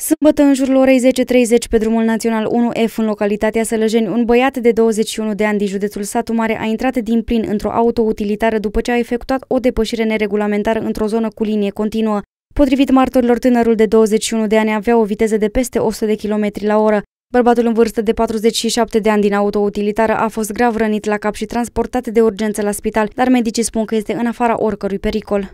Sâmbătă, în jurul orei 10.30, pe drumul național 1F, în localitatea Sălăjeni, un băiat de 21 de ani din județul Satu Mare a intrat din plin într-o utilitară după ce a efectuat o depășire neregulamentară într-o zonă cu linie continuă. Potrivit martorilor, tânărul de 21 de ani avea o viteză de peste 100 de km la oră. Bărbatul în vârstă de 47 de ani din utilitară a fost grav rănit la cap și transportat de urgență la spital, dar medicii spun că este în afara oricărui pericol.